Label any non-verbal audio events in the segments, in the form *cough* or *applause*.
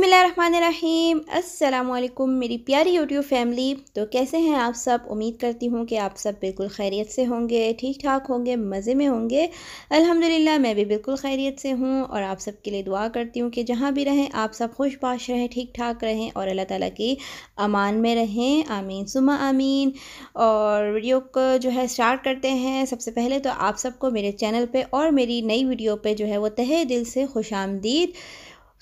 बिसमीम अल्लाम मेरी प्यारी यूट्यूब फैमिली तो कैसे हैं आप सब उम्मीद करती हूँ कि आप सब बिल्कुल खैरियत से होंगे ठीक ठाक होंगे मज़े में होंगे अल्हम्दुलिल्लाह मैं भी बिल्कुल खैरियत से हूँ और आप सब के लिए दुआ करती हूँ कि जहाँ भी रहें आप सब खुश पाश रहें ठीक ठाक रहें और अल्लाह ताला की अमान में रहें आमीन सुमा आमीन और वीडियो को जो है स्टार्ट करते हैं सबसे पहले तो आप सबको मेरे चैनल पर और मेरी नई वीडियो पर जो है वो तहे दिल से खुश आमदीद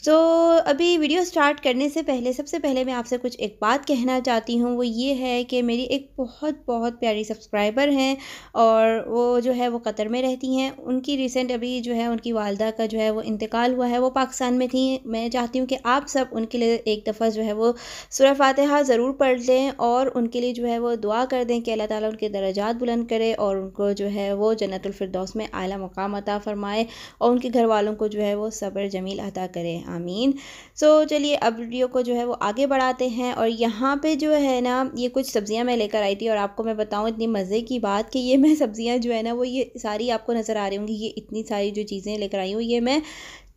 तो so, अभी वीडियो स्टार्ट करने से पहले सबसे पहले मैं आपसे कुछ एक बात कहना चाहती हूँ वो ये है कि मेरी एक बहुत बहुत प्यारी सब्सक्राइबर हैं और वो जो है वो कतर में रहती हैं उनकी रिसेंट अभी जो है उनकी वालदा का जो है वो इंतकाल हुआ है वो पाकिस्तान में थी मैं चाहती हूँ कि आप सब उनके लिए एक दफ़ा जो है वो सुरह फातहा ज़रूर पढ़ लें और उनके लिए जो है वो दुआ कर दें कि अल्लाह ताली उनके दर्जात बुलंद करे और उनको जो है वो जन्तुलफरदौस में आला मकाम अता फ़रमाए और उनके घर वालों को जो है वो सब्र जमील अता करें आमीन सो so, चलिए अब वीडियो को जो है वो आगे बढ़ाते हैं और यहाँ पे जो है ना ये कुछ सब्ज़ियाँ मैं लेकर आई थी और आपको मैं बताऊँ इतनी मज़े की बात कि ये मैं सब्ज़ियाँ जो है ना वो ये सारी आपको नज़र आ रही होंगी ये इतनी सारी जो चीज़ें लेकर आई हूँ ये मैं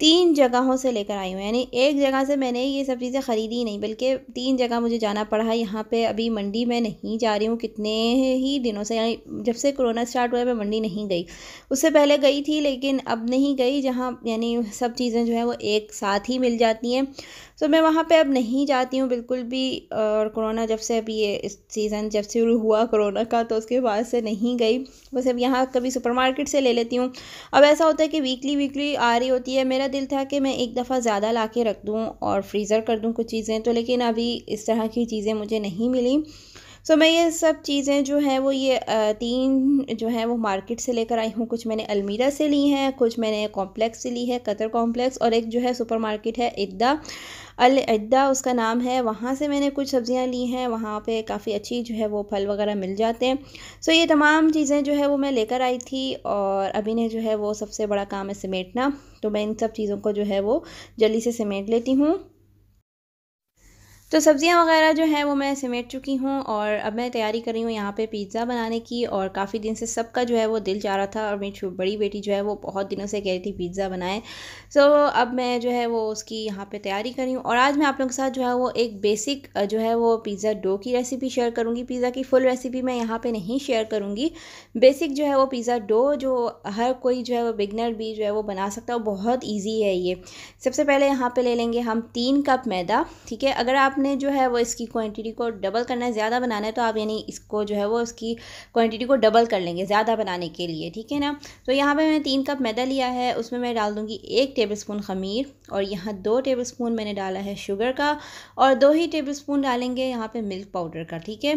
तीन जगहों से लेकर आई हूँ यानी एक जगह से मैंने ये सब चीज़ें ख़रीदी ही नहीं बल्कि तीन जगह मुझे जाना पड़ा यहाँ पे अभी मंडी मैं नहीं जा रही हूँ कितने ही दिनों से यानी जब से कोरोना स्टार्ट हुआ मैं मंडी नहीं गई उससे पहले गई थी लेकिन अब नहीं गई जहाँ यानी सब चीज़ें जो है वो एक साथ ही मिल जाती हैं सो तो मैं वहाँ पे अब नहीं जाती हूँ बिल्कुल भी और कोरोना जब से अभी ये इस सीज़न जब से शुरू हुआ कोरोना का तो उसके बाद से नहीं गई बस अब यहाँ कभी सुपरमार्केट से ले लेती हूँ अब ऐसा होता है कि वीकली वीकली आ रही होती है मेरा दिल था कि मैं एक दफ़ा ज़्यादा ला के रख दूँ और फ्रीज़र कर दूँ कुछ चीज़ें तो लेकिन अभी इस तरह की चीज़ें मुझे नहीं मिली सो so, मैं ये सब चीज़ें जो हैं वो ये तीन जो हैं वो मार्केट से लेकर आई हूँ कुछ मैंने अलमीरा से ली हैं कुछ मैंने कॉम्प्लेक्स से ली है कतर कॉम्प्लेक्स और एक जो है सुपर मार्केट है इद्दा अल इद्दा उसका नाम है वहाँ से मैंने कुछ सब्ज़ियाँ ली हैं वहाँ पे काफ़ी अच्छी जो है वो फल वगैरह मिल जाते हैं सो so, ये तमाम चीज़ें जो है वो मैं लेकर आई थी और अभी ने जो है वो सबसे बड़ा काम है समेटना तो मैं इन सब चीज़ों को जो है वो जल्दी से समेट लेती हूँ तो सब्ज़ियाँ वगैरह जो हैं वो मैं समेट चुकी हूँ और अब मैं तैयारी कर रही हूँ यहाँ पे पिज़्ज़ा बनाने की और काफ़ी दिन से सबका जो है वो दिल चाह रहा था और मेरी बड़ी बेटी जो है वो बहुत दिनों से कह रही थी पिज़्ज़ा बनाए सो so, अब मैं जो है वो उसकी यहाँ पे तैयारी कर रही हूँ और आज मैं आप लोगों के साथ जो है वो एक बेसिक जो है वो पिज़्ज़ा डो की रेसिपी शेयर करूँगी पिज़्ज़ा की फुल रेसिपी मैं यहाँ पर नहीं शेयर करूँगी बेसिक जो है वो पिज़्ज़ा डो जो हर कोई जो है वो बिगनर भी जो है वो बना सकता है बहुत ईजी है ये सबसे पहले यहाँ पर ले लेंगे हम तीन कप मैदा ठीक है अगर आप आपने जो है वो इसकी क्वांटिटी को डबल करना है ज़्यादा बनाना है तो आप यानी इसको जो है वो इसकी क्वांटिटी को डबल कर लेंगे ज़्यादा बनाने के लिए ठीक है ना तो यहाँ पर मैंने तीन कप मैदा लिया है उसमें मैं डाल दूँगी एक टेबल स्पून खमीर और यहाँ दो टेबल स्पून मैंने डाला है शुगर का और दो ही टेबल स्पून डालेंगे यहाँ पर मिल्क पाउडर का ठीक है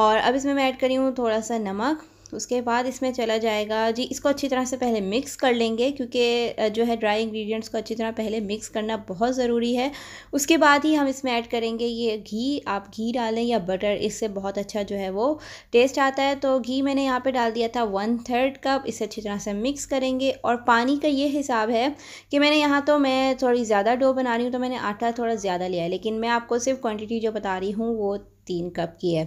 और अब इसमें मैं ऐड करी हूँ थोड़ा सा नमक उसके बाद इसमें चला जाएगा जी इसको अच्छी तरह से पहले मिक्स कर लेंगे क्योंकि जो है ड्राई इंग्रेडिएंट्स को अच्छी तरह पहले मिक्स करना बहुत ज़रूरी है उसके बाद ही हम इसमें ऐड करेंगे ये घी आप घी डालें या बटर इससे बहुत अच्छा जो है वो टेस्ट आता है तो घी मैंने यहाँ पर डाल दिया था वन थर्ड कप इसे अच्छी तरह से मिक्स करेंगे और पानी का ये हिसाब है कि मैंने यहाँ तो मैं थोड़ी ज़्यादा डो बना रही हूँ तो मैंने आटा थोड़ा ज़्यादा लिया है लेकिन मैं आपको सिर्फ क्वान्टिटी जो बता रही हूँ वो तीन कप की है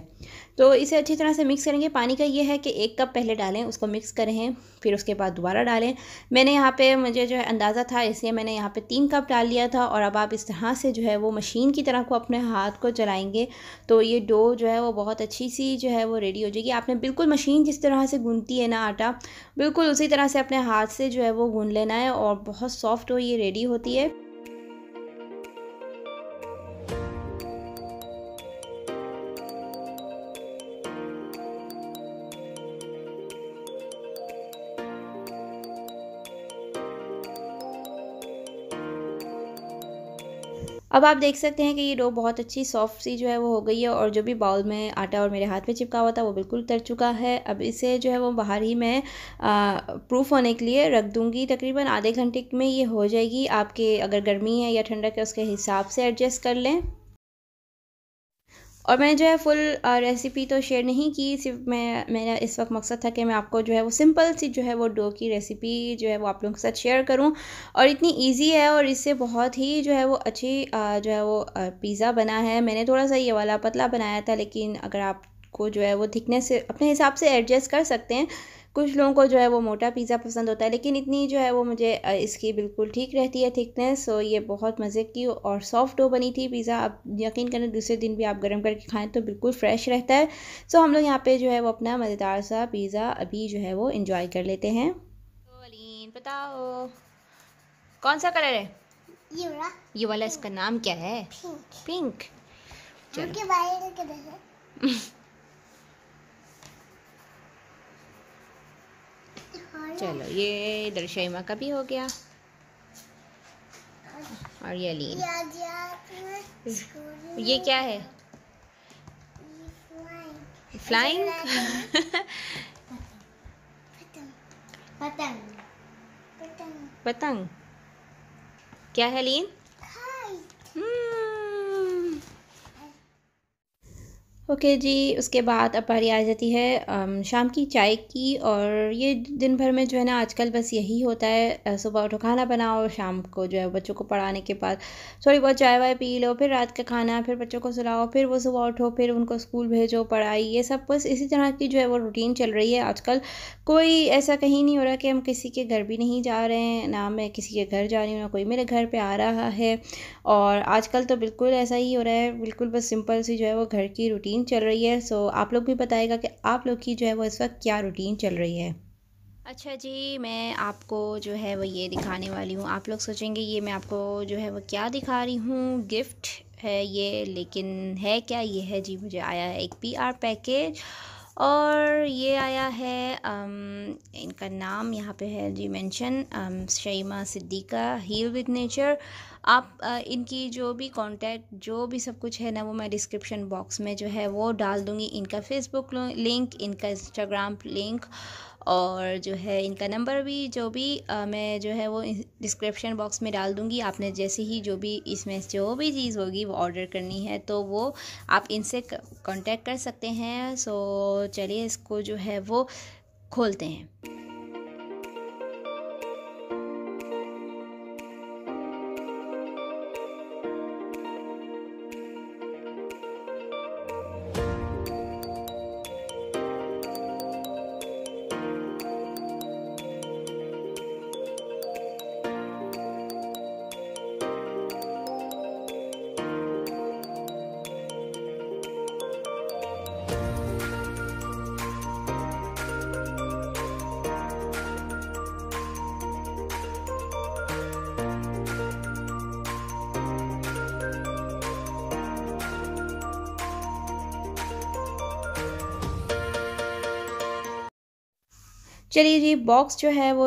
तो इसे अच्छी तरह से मिक्स करेंगे पानी का ये है कि एक कप पहले डालें उसको मिक्स करें फिर उसके बाद दोबारा डालें मैंने यहाँ पे मुझे जो है अंदाज़ा था इसलिए मैंने यहाँ पे तीन कप डाल लिया था और अब आप इस तरह से जो है वो मशीन की तरह को अपने हाथ को चलाएँगे तो ये डो जो है वो बहुत अच्छी सी जो है वो रेडी हो जाएगी आपने बिल्कुल मशीन जिस तरह से गूनती है ना आटा बिल्कुल उसी तरह से अपने हाथ से जो है वो गूँध लेना है और बहुत सॉफ्ट हो ये रेडी होती है अब आप देख सकते हैं कि ये डो बहुत अच्छी सॉफ्ट सी जो है वो हो गई है और जो भी बाउल में आटा और मेरे हाथ में चिपका हुआ था वो बिल्कुल तर चुका है अब इसे जो है वो बाहर ही मैं प्रूफ होने के लिए रख दूँगी तकरीबन आधे घंटे में ये हो जाएगी आपके अगर गर्मी है या ठंडक है उसके हिसाब से एडजस्ट कर लें और मैं जो है फुल रेसिपी uh, तो शेयर नहीं की सिर्फ मैं मेरा इस वक्त मकसद था कि मैं आपको जो है वो सिंपल सी जो है वो डो की रेसिपी जो है वो आप लोगों के साथ शेयर करूं और इतनी इजी है और इससे बहुत ही जो है वो अच्छी uh, जो है वो पिज़्ज़ा uh, बना है मैंने थोड़ा सा ये वाला पतला बनाया था लेकिन अगर आपको जो है वो थिकनेस अपने हिसाब से एडजस्ट कर सकते हैं कुछ लोगों को जो है वो मोटा पिज़्ज़ा पसंद होता है लेकिन इतनी जो है वो मुझे इसकी बिल्कुल ठीक रहती है थिकनेस सो ये बहुत मज़े की और सॉफ्ट हो बनी थी पिज़्ज़ा आप यकीन करें दूसरे दिन भी आप गर्म करके खाएं तो बिल्कुल फ्रेश रहता है सो हम लोग यहाँ पर जो है वो अपना मज़ेदार सा पिज़्ज़ा अभी जो है वो इन्जॉय कर लेते हैं तो बताओ कौन सा कलर है ये वाला ये वाला इसका नाम क्या है पिंक पिंक *laughs* चलो ये दर्शयमा का भी हो गया और ये लीन ये क्या है फ्लाइंग पतंग पतंग क्या है लीन हम्म ओके जी उसके बाद अब आ जाती है शाम की चाय की और ये दिन भर में जो है ना आजकल बस यही होता है सुबह उठो खाना बनाओ शाम को जो है बच्चों को पढ़ाने के बाद थोड़ी बहुत चाय वाय पी लो फिर रात का खाना फिर बच्चों को सुलाओ फिर वो सुबह उठो फिर उनको स्कूल भेजो पढ़ाई ये सब बस इसी तरह की जो है वो रूटीन चल रही है आजकल कोई ऐसा कहीं नहीं हो रहा कि हम किसी के घर भी नहीं जा रहे हैं ना मैं किसी के घर जा रही हूँ ना कोई मेरे घर पर आ रहा है और आजकल तो बिल्कुल ऐसा ही हो रहा है बिल्कुल बस सिंपल सी जो है वो घर की रूटीन रूटीन चल रही है सो आप लोग भी बताएगा कि आप लोग की जो है वो इस वक्त क्या रूटीन चल रही है अच्छा जी मैं आपको जो है वो ये दिखाने वाली हूँ आप लोग सोचेंगे ये मैं आपको जो है वो क्या दिखा रही हूँ गिफ्ट है ये लेकिन है क्या ये है जी मुझे आया है एक पीआर पैकेज और ये आया है इनका नाम यहाँ पे है जी mention Shaima Siddiqa heal with nature आप इनकी जो भी कांटेक्ट जो भी सब कुछ है ना वो मैं डिस्क्रिप्शन बॉक्स में जो है वो डाल दूँगी इनका फेसबुक लिंक इनका इंस्टाग्राम लिंक और जो है इनका नंबर भी जो भी आ, मैं जो है वो डिस्क्रिप्शन बॉक्स में डाल दूँगी आपने जैसे ही जो भी इसमें जो भी चीज़ होगी वो ऑर्डर करनी है तो वो आप इनसे कांटेक्ट कर सकते हैं सो चलिए इसको जो है वो खोलते हैं चलिए जी बॉक्स जो है वो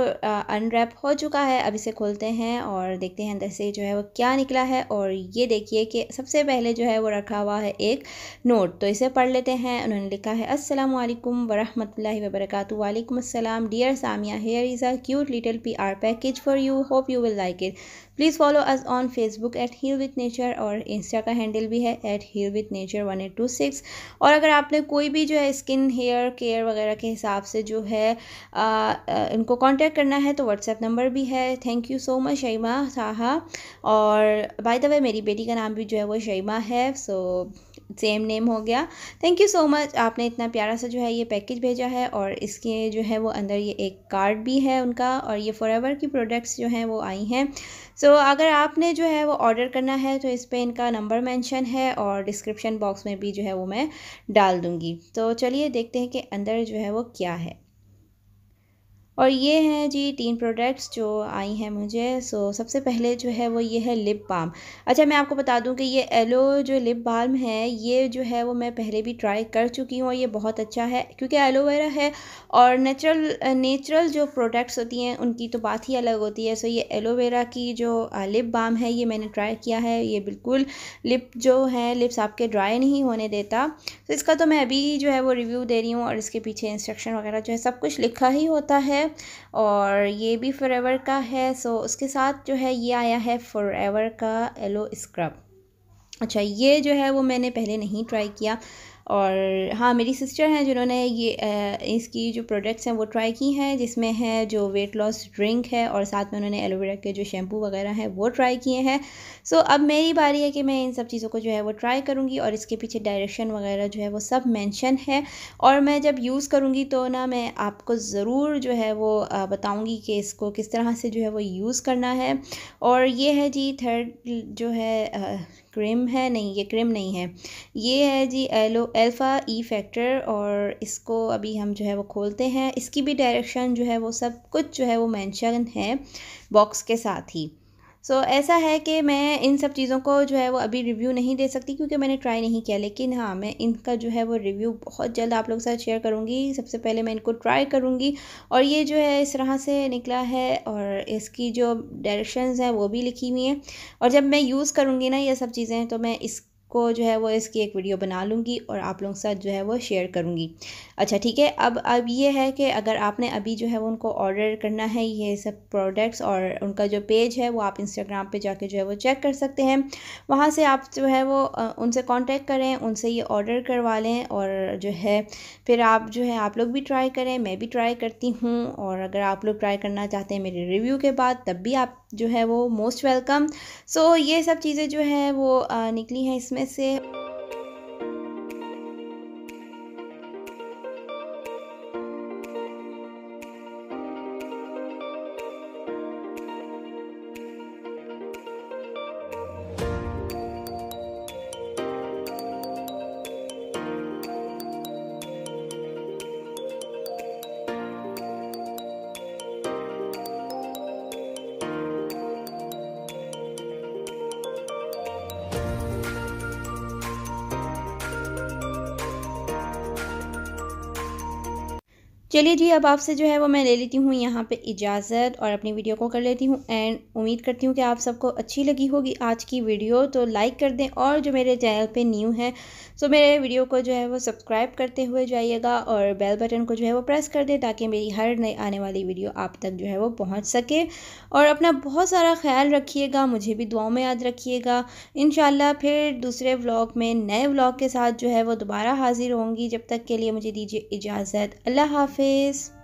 अनरैप हो चुका है अब इसे खोलते हैं और देखते हैं अंदर से जो है वो क्या निकला है और ये देखिए कि सबसे पहले जो है वो रखा हुआ है एक नोट तो इसे पढ़ लेते हैं उन्होंने लिखा है अस्सलाम वालेकुम वरहमतुल्लाहि वबरकातु वालेकुम अस्सलाम dear Samia here is a cute little P R package for you hope you will like it please follow us on Facebook at heal with nature और इंस्टा का हैंडल भी है at heal with nature one eight two six और अगर आपने कोई भी जो है स्किन हेयर केयर वगैरह के हिसाब से जो है आ, आ, इनको कॉन्टैक्ट करना है तो व्हाट्सएप नंबर भी है thank you so much Shaima Saha और बाय द वे मेरी बेटी का नाम भी जो है वो शैमा है सो so, सेम नेम हो गया थैंक यू सो मच आपने इतना प्यारा सा जो है ये पैकेज भेजा है और इसके जो है वो अंदर ये एक कार्ड भी है उनका और ये फॉर की प्रोडक्ट्स जो हैं वो आई हैं सो so, अगर आपने जो है वो ऑर्डर करना है तो इस पर इनका नंबर मेंशन है और डिस्क्रिप्शन बॉक्स में भी जो है वो मैं डाल दूँगी तो चलिए देखते हैं कि अंदर जो है वो क्या है और ये हैं जी तीन प्रोडक्ट्स जो आई हैं मुझे सो सबसे पहले जो है वो ये है लिप बाम अच्छा मैं आपको बता दूं कि ये एलो जो लिप बाम है ये जो है वो मैं पहले भी ट्राई कर चुकी हूँ और ये बहुत अच्छा है क्योंकि एलोवेरा है और नेचुरल नेचुरल जो प्रोडक्ट्स होती हैं उनकी तो बात ही अलग होती है सो ये एलोवेरा की जो लिप बाम है ये मैंने ट्राई किया है ये बिल्कुल लिप जो है लिप्स आपके ड्राई नहीं होने देता तो इसका तो मैं अभी जो है वो रिव्यू दे रही हूँ और इसके पीछे इंस्ट्रक्शन वगैरह जो है सब कुछ लिखा ही होता है और ये भी फ़ॉरएवर का है सो उसके साथ जो है ये आया है फ़ॉरएवर का एलो स्क्रब अच्छा ये जो है वो मैंने पहले नहीं ट्राई किया और हाँ मेरी सिस्टर हैं जिन्होंने ये इसकी जो प्रोडक्ट्स हैं वो ट्राई की हैं जिसमें है जो वेट लॉस ड्रिंक है और साथ में उन्होंने एलोवेरा के जो शैम्पू वगैरह हैं वो ट्राई किए हैं सो अब मेरी बारी है कि मैं इन सब चीज़ों को जो है वो ट्राई करूँगी और इसके पीछे डायरेक्शन वगैरह जो है वो सब मैंशन है और मैं जब यूज़ करूँगी तो ना मैं आपको ज़रूर जो है वो बताऊँगी कि इसको किस तरह से जो है वो यूज़ करना है और ये है जी थर्ड जो है क्रीम है नहीं ये क्रीम नहीं है ये है जी एलो एल्फ़ा ई फैक्टर और इसको अभी हम जो है वो खोलते हैं इसकी भी डायरेक्शन जो है वो सब कुछ जो है वो मैंशन है बॉक्स के साथ ही सो so, ऐसा है कि मैं इन सब चीज़ों को जो है वो अभी रिव्यू नहीं दे सकती क्योंकि मैंने ट्राई नहीं किया लेकिन हाँ मैं इनका जो है वो रिव्यू बहुत जल्द आप लोगों के साथ शेयर करूँगी सबसे पहले मैं इनको ट्राई करूँगी और ये जो है इस तरह से निकला है और इसकी जो डायरेक्शंस हैं वो भी लिखी हुई हैं और जब मैं यूज़ करूँगी ना ये सब चीज़ें तो मैं इस को जो है वो इसकी एक वीडियो बना लूँगी और आप लोगों के साथ जो है वो शेयर करूँगी अच्छा ठीक है अब अब ये है कि अगर आपने अभी जो है वो उनको ऑर्डर करना है ये सब प्रोडक्ट्स और उनका जो पेज है वो आप इंस्टाग्राम पे जाके जो है वो चेक कर सकते हैं वहाँ से आप जो है वो उनसे कॉन्टेक्ट करें उनसे ये ऑर्डर करवा लें और जो है फिर आप जो है आप लोग भी ट्राई करें मैं भी ट्राई करती हूँ और अगर आप लोग ट्राई करना चाहते हैं मेरे रिव्यू के बाद तब भी आप जो है वो मोस्ट वेलकम सो ये सब चीज़ें जो है वो निकली हैं इसमें से चलिए जी अब आपसे जो है वो मैं ले लेती हूँ यहाँ पे इजाज़त और अपनी वीडियो को कर लेती हूँ एंड उम्मीद करती हूँ कि आप सबको अच्छी लगी होगी आज की वीडियो तो लाइक कर दें और जो मेरे चैनल पे न्यू है सो मेरे वीडियो को जो है वो सब्सक्राइब करते हुए जाइएगा और बेल बटन को जो है वो प्रेस कर दें ताकि मेरी हर नई आने वाली वीडियो आप तक जो है वो पहुँच सके और अपना बहुत सारा ख्याल रखिएगा मुझे भी दुआओं में याद रखिएगा इन फिर दूसरे व्लॉग में नए व्लॉग के साथ जो है वो दोबारा हाजिर होंगी जब तक के लिए मुझे दीजिए इजाज़त अल्लाह हाफ ¡Gracias!